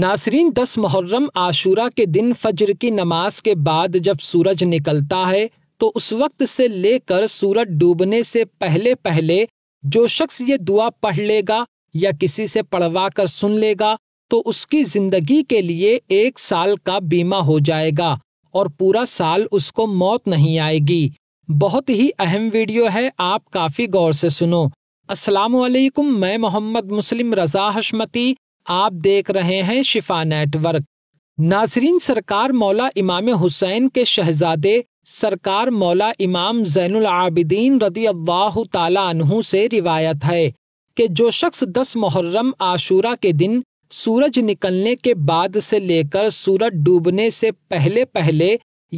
नासरीन दस मुहर्रम आशूरा के दिन फजर की नमाज के बाद जब सूरज निकलता है तो उस वक्त से लेकर सूरज डूबने से पहले पहले जो शख्स ये दुआ पढ़ लेगा या किसी से पढ़वा कर सुन लेगा तो उसकी जिंदगी के लिए एक साल का बीमा हो जाएगा और पूरा साल उसको मौत नहीं आएगी बहुत ही अहम वीडियो है आप काफी गौर से सुनो असलम मैं मोहम्मद मुस्लिम रजा हशमती आप देख रहे हैं शिफा नेटवर्क नासरीन सरकार मौला इमाम हुसैन के शहजादे सरकार मौला इमाम जैनुल आबिदीन रदी अल्लाह से रिवायत है कि जो शख्स दस मुहर्रम आशूरा के दिन सूरज निकलने के बाद से लेकर सूरज डूबने से पहले पहले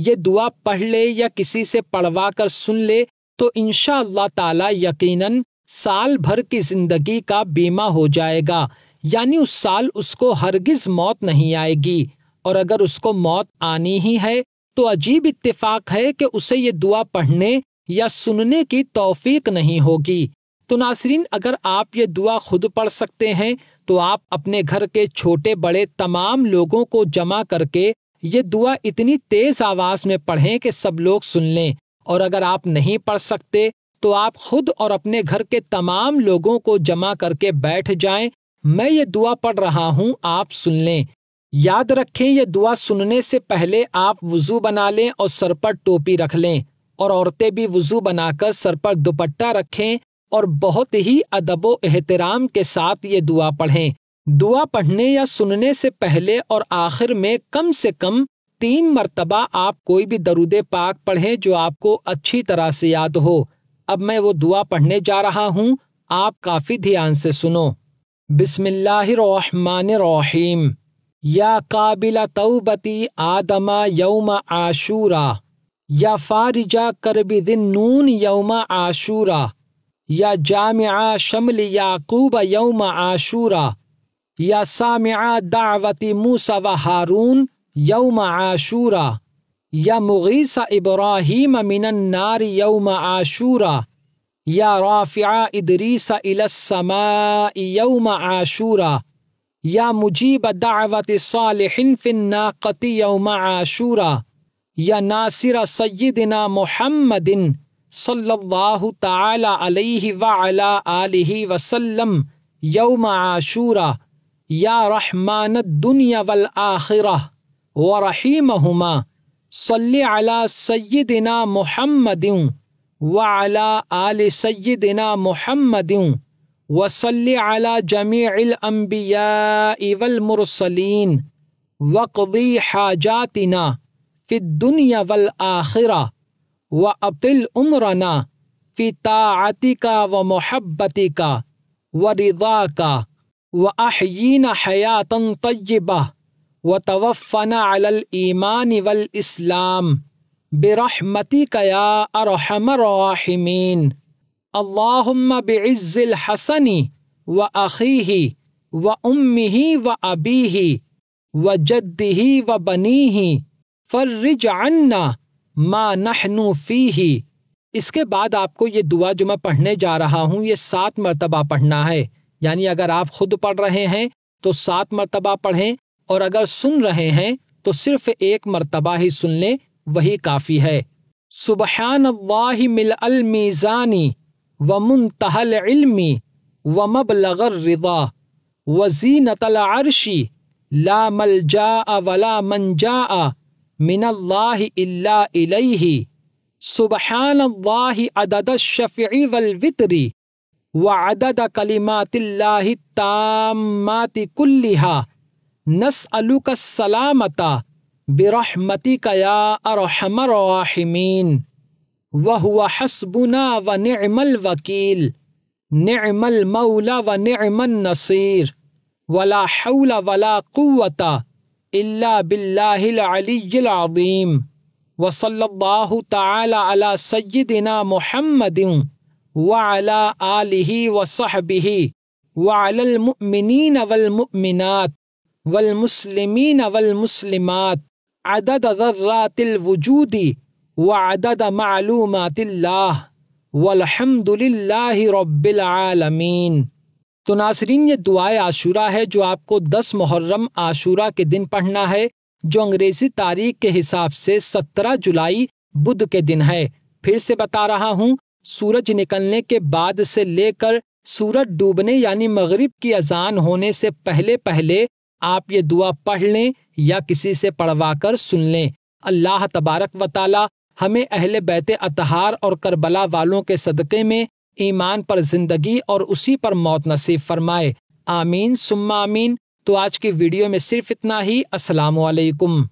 ये दुआ पढ़ ले या किसी से पढ़वा कर सुन ले तो इनशा ताला यकीनन साल भर की जिंदगी का बीमा हो जाएगा यानी उस साल उसको हरगिज मौत नहीं आएगी और अगर उसको मौत आनी ही है तो अजीब इत्तेफाक है कि उसे ये दुआ पढ़ने या सुनने की तौफीक नहीं होगी तो नासरीन अगर आप ये दुआ खुद पढ़ सकते हैं तो आप अपने घर के छोटे बड़े तमाम लोगों को जमा करके ये दुआ इतनी तेज आवाज में पढ़ें कि सब लोग सुन लें और अगर आप नहीं पढ़ सकते तो आप खुद और अपने घर के तमाम लोगों को जमा करके बैठ जाएं मैं ये दुआ पढ़ रहा हूँ आप सुन लें याद रखें यह दुआ सुनने से पहले आप वजू बना लें और सर पर टोपी रख लें और औरतें भी वजू बनाकर सर पर दुपट्टा रखें और बहुत ही अदबो एहतराम के साथ ये दुआ पढ़ें दुआ पढ़ने या सुनने से पहले और आखिर में कम से कम तीन मरतबा आप कोई भी दरुद पाक पढ़ें जो आपको अच्छी तरह से याद हो अब मैं वो दुआ पढ़ने जा रहा हूँ आप काफी ध्यान से सुनो بسم الله الرحمن الرحيم يا قابل توبتي آدم يوم عاشورا يا فارجا كرب ذنون يوم عاشورا يا جامع شمل يعقوب يوم عاشورا يا سامع دعوة موسى وهارون يوم عاشورا يا مغيث إبراهيم من النار يوم عاشورا يا رافع إدريس إلى السماء يوم عاشورا يا مجيب دعوة صالح في الناقة يوم عاشورا يا ناصر سيدنا محمد صلى الله تعالى عليه وعلى آله وسلم يوم عاشورا يا رحمن الدنيا والآخرة ورحيمهما صل على سيدنا محمد वाला आल सैदिना मोहम्मद वसल अला जमीअम्बिया इवल मुरसलीन वक़ी हाजातना फ़िदुनिया वल आखिरा व अतिल उम्रना फ़िताअति का व मोहब्बती का व रिदा का व अहयीन व तवफ़ना अल ईमान वल इस्लाम बेरहमती कया अरहमराहिमीन अल्लाहुम्मा बिइज्जिल हसनी व अखीही व उम्मीही व अबीही व जद्दीही व बनीही फर्रिज अन्ना मा नहनु फीही इसके बाद आपको ये दुआ जो मैं पढ़ने जा रहा हूँ ये सात मरतबा पढ़ना है यानी अगर आप खुद पढ़ रहे हैं तो सात मरतबा पढ़ें और अगर सुन रहे हैं तो सिर्फ एक मरतबा ही सुन लें वही काफ़ी है सुबहान अल्लाह मिल व मुंतहल इल्मी व मबलगर रिदा व अरशी ला मल जा वला मन जा मिनल्लाह सुबहान अल्लाह अदद शफ़ी वल व अदद कलिमातिल्लाहि तामाति कुल्लिहा नसअलुक सलामता برحمتك يا أرحم الراحمين وهو حسبنا ونعم الوكيل نعم المولى ونعم النصير ولا حول ولا قوة إلا بالله العلي العظيم وصلى الله تعالى على سيدنا محمد وعلى آله وصحبه وعلى المؤمنين والمؤمنات والمسلمين والمسلمات अदद ज़र्रातिल वजूदी व अदद मालूमातिल्लाह वलहमदुलिल्लाहि रब्बिल आलमीन तो नासरीन ये दुआए आशूरा है जो आपको 10 मुहर्रम आशूरा के दिन पढ़ना है जो अंग्रेजी तारीख के हिसाब से सत्रह जुलाई बुध के दिन है फिर से बता रहा हूँ सूरज निकलने के बाद से लेकर सूरज डूबने यानी मगरिब की अजान होने से पहले पहले आप ये दुआ पढ़ लें या किसी से पढ़वा कर सुन लें अल्लाह तबारक व ताला हमें अहले बैत अतहार और करबला वालों के सदक़े में ईमान पर जिंदगी और उसी पर मौत नसीब फरमाए आमीन सुम्मा आमीन तो आज की वीडियो में सिर्फ इतना ही असलामकुम